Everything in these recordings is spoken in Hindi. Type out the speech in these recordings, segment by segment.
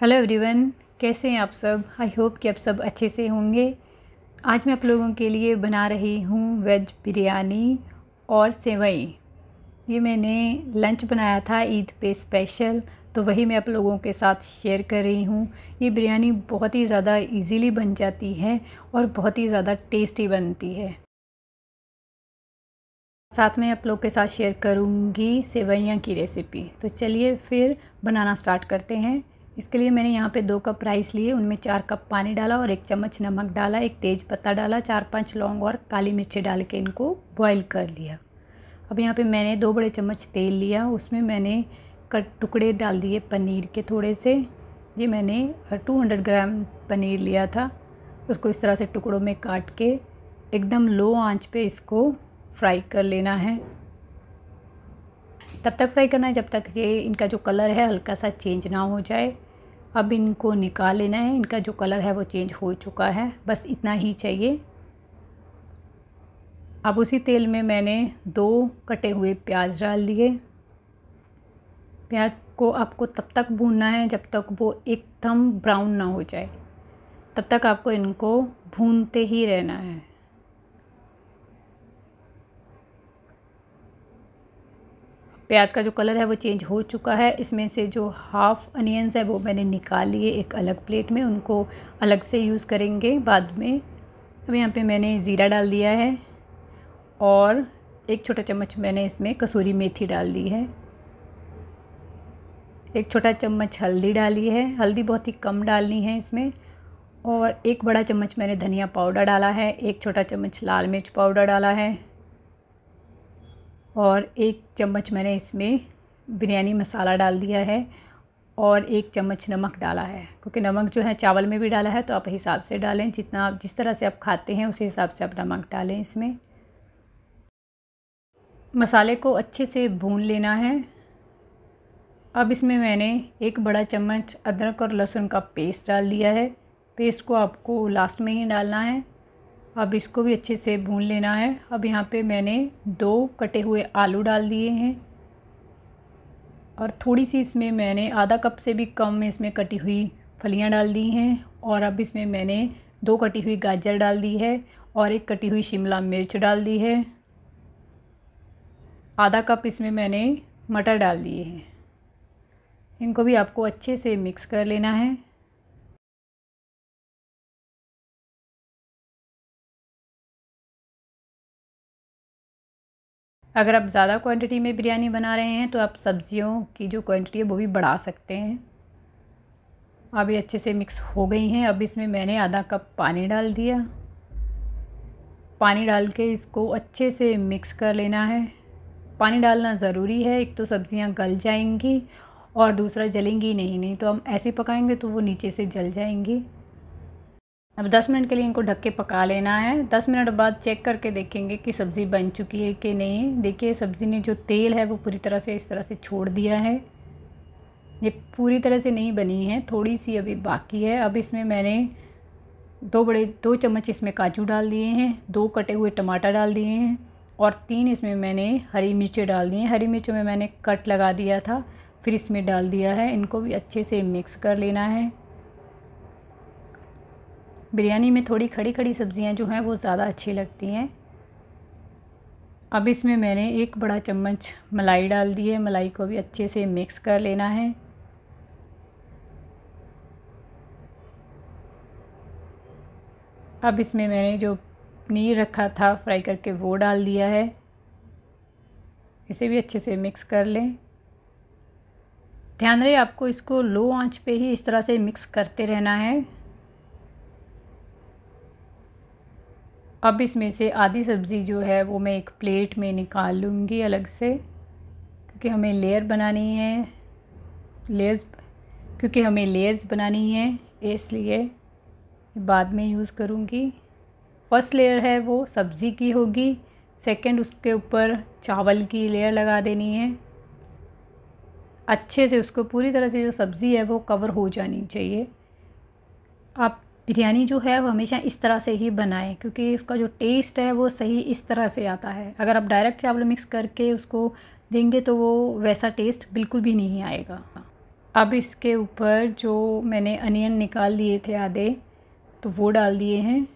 हेलो एवरीवन कैसे हैं आप सब आई होप कि आप सब अच्छे से होंगे आज मैं आप लोगों के लिए बना रही हूँ वेज बिरयानी और सेवई ये मैंने लंच बनाया था ईद पे स्पेशल तो वही मैं आप लोगों के साथ शेयर कर रही हूँ ये बिरयानी बहुत ही ज़्यादा इजीली बन जाती है और बहुत ही ज़्यादा टेस्टी बनती है साथ में आप लोग के साथ शेयर करूँगी सेवैयाँ की रेसिपी तो चलिए फिर बनाना स्टार्ट करते हैं इसके लिए मैंने यहाँ पे दो कप राइस लिए उनमें चार कप पानी डाला और एक चम्मच नमक डाला एक तेज पत्ता डाला चार पांच लौंग और काली मिर्ची डाल के इनको बॉईल कर लिया अब यहाँ पे मैंने दो बड़े चम्मच तेल लिया उसमें मैंने कट टुकड़े डाल दिए पनीर के थोड़े से ये मैंने टू ग्राम पनीर लिया था उसको इस तरह से टुकड़ों में काट के एकदम लो आँच पर इसको फ्राई कर लेना है तब तक फ्राई करना है जब तक ये इनका जो कलर है हल्का सा चेंज ना हो जाए अब इनको निकाल लेना है इनका जो कलर है वो चेंज हो चुका है बस इतना ही चाहिए अब उसी तेल में मैंने दो कटे हुए प्याज डाल दिए प्याज को आपको तब तक भूनना है जब तक वो एकदम ब्राउन ना हो जाए तब तक आपको इनको भूनते ही रहना है प्याज का जो कलर है वो चेंज हो चुका है इसमें से जो हाफ़ अनियंस है वो मैंने निकाल लिए एक अलग प्लेट में उनको अलग से यूज़ करेंगे बाद में अब यहाँ पे मैंने ज़ीरा डाल दिया है और एक छोटा चम्मच मैंने इसमें कसूरी मेथी डाल दी है एक छोटा चम्मच हल्दी डाली है हल्दी बहुत ही कम डालनी है इसमें और एक बड़ा चम्मच मैंने धनिया पाउडर डाला है एक छोटा चम्मच लाल मिर्च पाउडर डाला है और एक चम्मच मैंने इसमें बिरयानी मसाला डाल दिया है और एक चम्मच नमक डाला है क्योंकि नमक जो है चावल में भी डाला है तो आप हिसाब से डालें जितना आप जिस तरह से आप खाते हैं उसी हिसाब से आप नमक डालें इसमें मसाले को अच्छे से भून लेना है अब इसमें मैंने एक बड़ा चम्मच अदरक और लहसुन का पेस्ट डाल दिया है पेस्ट को आपको लास्ट में ही डालना है अब इसको भी अच्छे से भून लेना है अब यहाँ पे मैंने दो कटे हुए आलू डाल दिए हैं और थोड़ी सी इसमें मैंने आधा कप से भी कम में इसमें कटी हुई फलियाँ डाल दी हैं और अब इसमें मैंने दो कटी हुई गाजर डाल दी है और एक कटी हुई शिमला मिर्च डाल दी है आधा कप इसमें मैंने मटर डाल दिए हैं इनको भी आपको अच्छे से मिक्स कर लेना है अगर आप ज़्यादा क्वांटिटी में बिरयानी बना रहे हैं तो आप सब्ज़ियों की जो क्वांटिटी है वो भी बढ़ा सकते हैं अभी अच्छे से मिक्स हो गई हैं अब इसमें मैंने आधा कप पानी डाल दिया पानी डाल के इसको अच्छे से मिक्स कर लेना है पानी डालना ज़रूरी है एक तो सब्ज़ियाँ गल जाएंगी और दूसरा जलेंगी नहीं नहीं तो हम ऐसे पकाएंगे तो वो नीचे से जल जाएंगी अब 10 मिनट के लिए इनको ढक के पका लेना है 10 मिनट बाद चेक करके देखेंगे कि सब्ज़ी बन चुकी है कि नहीं देखिए सब्ज़ी ने जो तेल है वो पूरी तरह से इस तरह से छोड़ दिया है ये पूरी तरह से नहीं बनी है थोड़ी सी अभी बाकी है अब इसमें मैंने दो बड़े दो चम्मच इसमें काजू डाल दिए हैं दो कटे हुए टमाटर डाल दिए हैं और तीन इसमें मैंने हरी मिर्चें डाल दी हैं हरी मिर्चों में मैंने कट लगा दिया था फिर इसमें डाल दिया है इनको भी अच्छे से मिक्स कर लेना है बिरयानी में थोड़ी खड़ी खड़ी सब्ज़ियाँ जो हैं वो ज़्यादा अच्छी लगती हैं अब इसमें मैंने एक बड़ा चम्मच मलाई डाल दी है मलाई को भी अच्छे से मिक्स कर लेना है अब इसमें मैंने जो पनीर रखा था फ्राई करके वो डाल दिया है इसे भी अच्छे से मिक्स कर लें ध्यान रहे आपको इसको लो आंच पे ही इस तरह से मिक्स करते रहना है अब इसमें से आधी सब्ज़ी जो है वो मैं एक प्लेट में निकाल लूँगी अलग से क्योंकि हमें लेयर बनानी है लेयर्स क्योंकि हमें लेयर्स बनानी है इसलिए बाद में यूज़ करूँगी फर्स्ट लेयर है वो सब्ज़ी की होगी सेकंड उसके ऊपर चावल की लेयर लगा देनी है अच्छे से उसको पूरी तरह से जो सब्ज़ी है वो कवर हो जानी चाहिए बिरयानी जो है वो हमेशा इस तरह से ही बनाएं क्योंकि उसका जो टेस्ट है वो सही इस तरह से आता है अगर आप डायरेक्ट चावल मिक्स करके उसको देंगे तो वो वैसा टेस्ट बिल्कुल भी नहीं आएगा अब इसके ऊपर जो मैंने अनियन निकाल लिए थे आधे तो वो डाल दिए हैं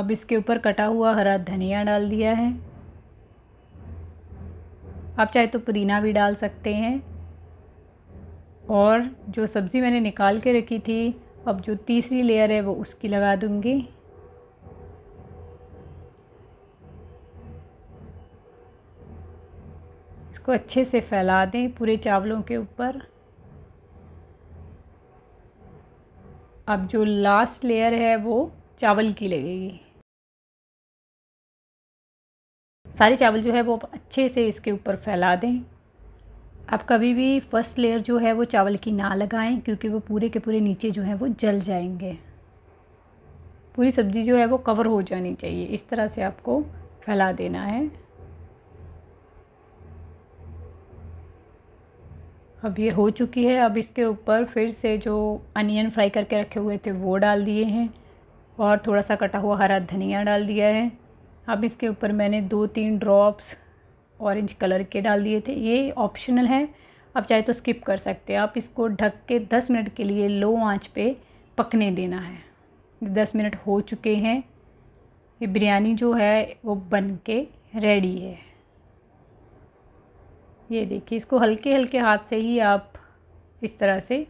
अब इसके ऊपर कटा हुआ हरा धनिया डाल दिया है आप चाहे तो पुदीना भी डाल सकते हैं और जो सब्ज़ी मैंने निकाल के रखी थी अब जो तीसरी लेयर है वो उसकी लगा दूंगी इसको अच्छे से फैला दें पूरे चावलों के ऊपर अब जो लास्ट लेयर है वो चावल की लगेगी सारे चावल जो है वो अच्छे से इसके ऊपर फैला दें आप कभी भी फ़र्स्ट लेयर जो है वो चावल की ना लगाएं क्योंकि वो पूरे के पूरे नीचे जो है वो जल जाएंगे पूरी सब्ज़ी जो है वो कवर हो जानी चाहिए इस तरह से आपको फैला देना है अब ये हो चुकी है अब इसके ऊपर फिर से जो अनियन फ्राई करके रखे हुए थे वो डाल दिए हैं और थोड़ा सा कटा हुआ हरा धनिया डाल दिया है अब इसके ऊपर मैंने दो तीन ड्रॉप्स ऑरेंज कलर के डाल दिए थे ये ऑप्शनल है आप चाहे तो स्किप कर सकते हैं आप इसको ढक के दस मिनट के लिए लो आंच पे पकने देना है दस मिनट हो चुके हैं ये बिरयानी जो है वो बन के रेडी है ये देखिए इसको हल्के हल्के हाथ से ही आप इस तरह से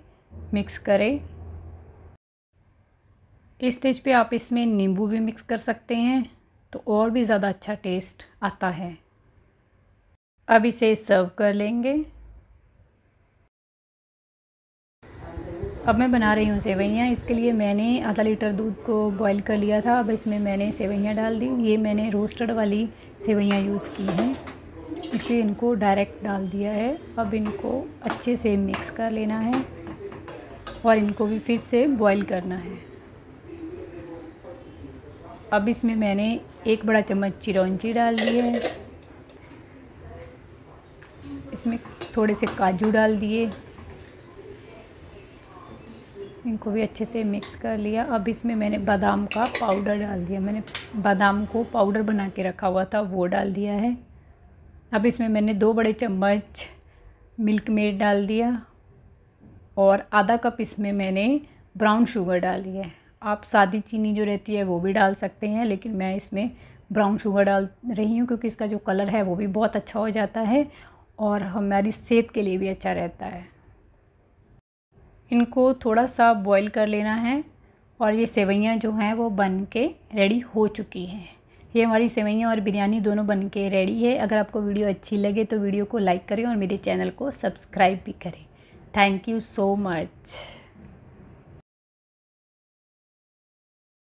मिक्स करें इस स्टेज पे आप इसमें नींबू भी मिक्स कर सकते हैं तो और भी ज़्यादा अच्छा टेस्ट आता है अब इसे सर्व कर लेंगे अब मैं बना रही हूँ सेवैयाँ इसके लिए मैंने आधा लीटर दूध को बॉईल कर लिया था अब इसमें मैंने सेवैयाँ डाल दी ये मैंने रोस्टेड वाली सेवैयाँ यूज़ की हैं इसे इनको डायरेक्ट डाल दिया है अब इनको अच्छे से मिक्स कर लेना है और इनको भी फिर से बॉईल करना है अब इसमें मैंने एक बड़ा चम्मच चिरौंची डाल दी है थोड़े से काजू डाल दिए इनको भी अच्छे से मिक्स कर लिया अब इसमें मैंने बादाम का पाउडर डाल दिया मैंने बादाम को पाउडर बना के रखा हुआ था वो डाल दिया है अब इसमें मैंने दो बड़े चम्मच मिल्क मेड डाल दिया और आधा कप इसमें मैंने ब्राउन शुगर डाल दिया है आप सादी चीनी जो रहती है वो भी डाल सकते हैं लेकिन मैं इसमें ब्राउन शुगर डाल रही हूँ क्योंकि इसका जो कलर है वो भी बहुत अच्छा हो जाता है और हमारी सेहत के लिए भी अच्छा रहता है इनको थोड़ा सा बॉईल कर लेना है और ये सेवैयाँ जो हैं वो बन के रेडी हो चुकी हैं ये हमारी सेवैयाँ और बिरयानी दोनों बन के रेडी है अगर आपको वीडियो अच्छी लगे तो वीडियो को लाइक करें और मेरे चैनल को सब्सक्राइब भी करें थैंक यू सो मच